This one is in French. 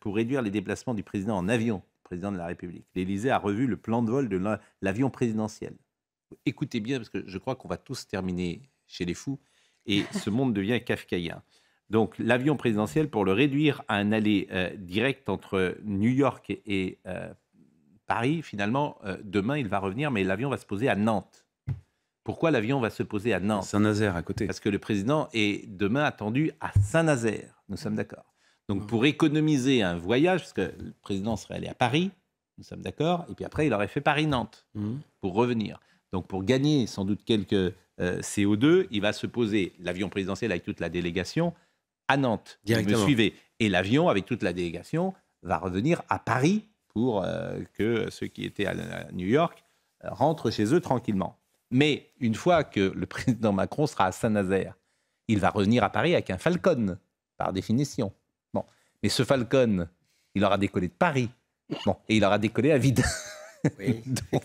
pour réduire les déplacements du président en avion, président de la République. L'Élysée a revu le plan de vol de l'avion présidentiel. Écoutez bien, parce que je crois qu'on va tous terminer chez les fous, et ce monde devient kafkaïen. Donc l'avion présidentiel, pour le réduire à un aller euh, direct entre New York et euh, Paris, finalement, euh, demain, il va revenir, mais l'avion va se poser à Nantes. Pourquoi l'avion va se poser à Nantes Saint-Nazaire à côté. Parce que le président est demain attendu à Saint-Nazaire. Nous sommes d'accord. Donc pour économiser un voyage, parce que le président serait allé à Paris, nous sommes d'accord, et puis après il aurait fait Paris-Nantes mmh. pour revenir. Donc pour gagner sans doute quelques euh, CO2, il va se poser l'avion présidentiel avec toute la délégation à Nantes. Directement. Et l'avion avec toute la délégation va revenir à Paris pour euh, que ceux qui étaient à, New York euh, rentrent chez eux tranquillement. Mais une fois que le président Macron sera à Saint-Nazaire, il va revenir à Paris avec un Falcon, par définition. Mais ce Falcon, il aura décollé de Paris. Bon. Et il aura décollé à vide. Oui, Donc...